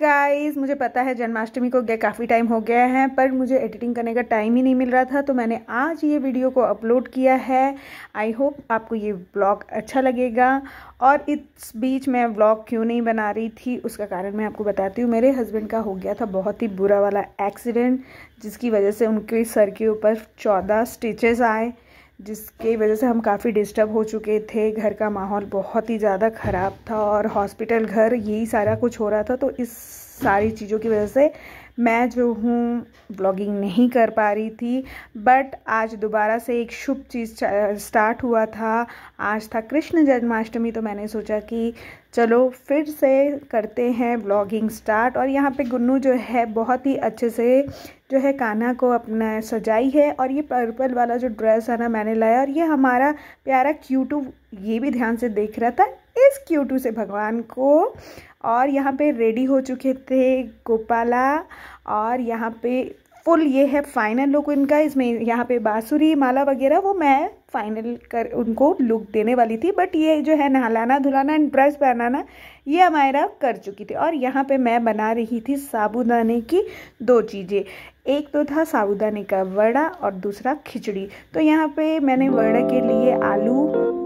guys मुझे पता है जन्माष्टमी को गया काफ़ी टाइम हो गया है पर मुझे एडिटिंग करने का टाइम ही नहीं मिल रहा था तो मैंने आज ये वीडियो को अपलोड किया है आई होप आपको ये ब्लॉग अच्छा लगेगा और इस बीच मैं ब्लॉग क्यों नहीं बना रही थी उसका कारण मैं आपको बताती हूँ मेरे हस्बैंड का हो गया था बहुत ही बुरा वाला एक्सीडेंट जिसकी वजह से उनके सर के ऊपर चौदह स्टिचेस आए जिसके वजह से हम काफ़ी डिस्टर्ब हो चुके थे घर का माहौल बहुत ही ज़्यादा ख़राब था और हॉस्पिटल घर यही सारा कुछ हो रहा था तो इस सारी चीज़ों की वजह से मैं जो हूँ ब्लॉगिंग नहीं कर पा रही थी बट आज दोबारा से एक शुभ चीज़ स्टार्ट हुआ था आज था कृष्ण जन्माष्टमी तो मैंने सोचा कि चलो फिर से करते हैं ब्लॉगिंग स्टार्ट और यहाँ पे गुन्नू जो है बहुत ही अच्छे से जो है कान्हा को अपना सजाई है और ये पर्पल वाला जो ड्रेस है ना मैंने लाया और ये हमारा प्यारा क्यूटू ये भी ध्यान से देख रहा था इस क्यूटू से भगवान को और यहाँ पे रेडी हो चुके थे गोपाला और यहाँ पे फुल ये है फाइनल लुक इनका इसमें यहाँ पे बाँसुरी माला वगैरह वो मैं फाइनल कर उनको लुक देने वाली थी बट ये जो है नहलाना धुलाना एंड ब्रश पहनाना ये हमारा कर चुकी थी और यहाँ पे मैं बना रही थी साबुदाने की दो चीज़ें एक तो था साबुदाने का वड़ा और दूसरा खिचड़ी तो यहाँ पे मैंने वड़ा के लिए आलू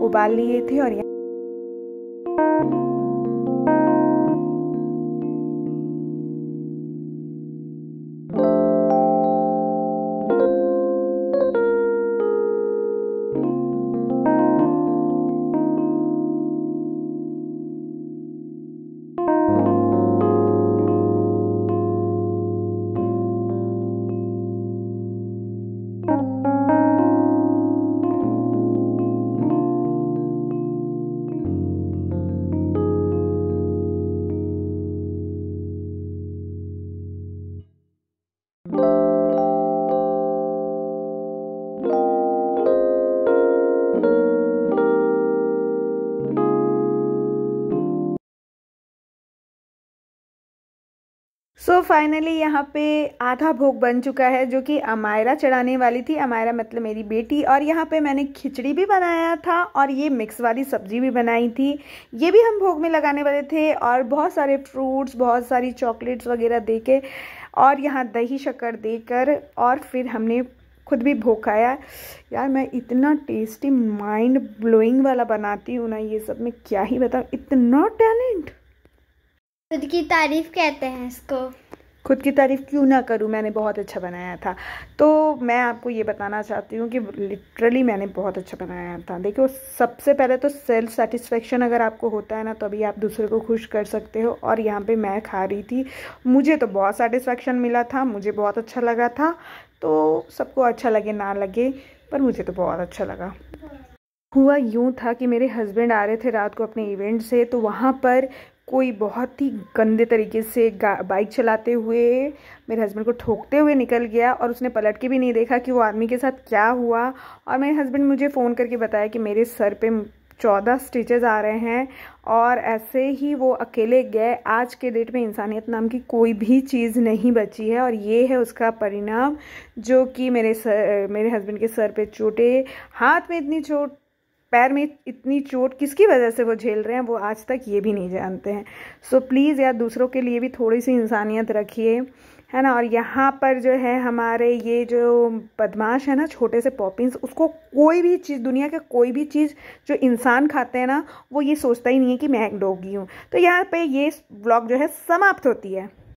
उबाल लिए थे और यहाँ सो so फाइनली यहाँ पे आधा भोग बन चुका है जो कि अमायरा चढ़ाने वाली थी अमायरा मतलब मेरी बेटी और यहाँ पे मैंने खिचड़ी भी बनाया था और ये मिक्स वाली सब्जी भी बनाई थी ये भी हम भोग में लगाने वाले थे और बहुत सारे फ्रूट्स बहुत सारी चॉकलेट्स वगैरह दे के और यहाँ दही शक्कर देकर और फिर हमने खुद भी भोग खाया यार मैं इतना टेस्टी माइंड ब्लोइंग वाला बनाती हूँ ना ये सब मैं क्या ही बताऊँ इतना टैलेंट खुद की तारीफ कहते हैं इसको खुद की तारीफ क्यों ना करूं मैंने बहुत अच्छा बनाया था तो मैं आपको ये बताना चाहती हूँ कि लिटरली मैंने बहुत अच्छा बनाया था देखो सबसे पहले तो सेल्फ सेटिस्फेक्शन अगर आपको होता है ना तो अभी आप दूसरे को खुश कर सकते हो और यहाँ पे मैं खा रही थी मुझे तो बहुत सेटिस्फेक्शन मिला था मुझे बहुत अच्छा लगा था तो सबको अच्छा लगे ना लगे पर मुझे तो बहुत अच्छा लगा हुआ यूँ था कि मेरे हस्बैंड आ रहे थे रात को अपने इवेंट से तो वहाँ पर कोई बहुत ही गंदे तरीके से बाइक चलाते हुए मेरे हस्बैंड को ठोकते हुए निकल गया और उसने पलट के भी नहीं देखा कि वो आदमी के साथ क्या हुआ और मेरे हस्बैंड मुझे फ़ोन करके बताया कि मेरे सर पे चौदह स्टिचेज़ आ रहे हैं और ऐसे ही वो अकेले गए आज के डेट में इंसानियत नाम की कोई भी चीज़ नहीं बची है और ये है उसका परिणाम जो कि मेरे सर मेरे हस्बैंड के सर पे चोटे हाथ में इतनी चोट पैर में इतनी चोट किसकी वजह से वो झेल रहे हैं वो आज तक ये भी नहीं जानते हैं सो so, प्लीज़ यार दूसरों के लिए भी थोड़ी सी इंसानियत रखिए है ना और यहाँ पर जो है हमारे ये जो बदमाश है ना छोटे से पॉपिंस उसको कोई भी चीज़ दुनिया का कोई भी चीज़ जो इंसान खाते हैं ना वो ये सोचता ही नहीं है कि मैं एक डोगी हूँ तो यहाँ पे ये ब्लॉग जो है समाप्त होती है